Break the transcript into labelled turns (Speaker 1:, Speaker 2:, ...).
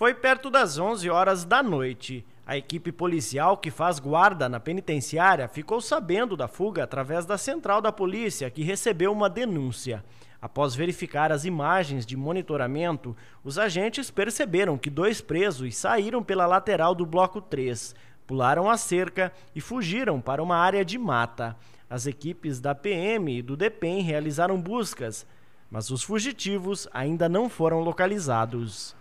Speaker 1: Foi perto das 11 horas da noite. A equipe policial que faz guarda na penitenciária ficou sabendo da fuga através da central da polícia, que recebeu uma denúncia. Após verificar as imagens de monitoramento, os agentes perceberam que dois presos saíram pela lateral do bloco 3, pularam a cerca e fugiram para uma área de mata. As equipes da PM e do DEPEN realizaram buscas, mas os fugitivos ainda não foram localizados.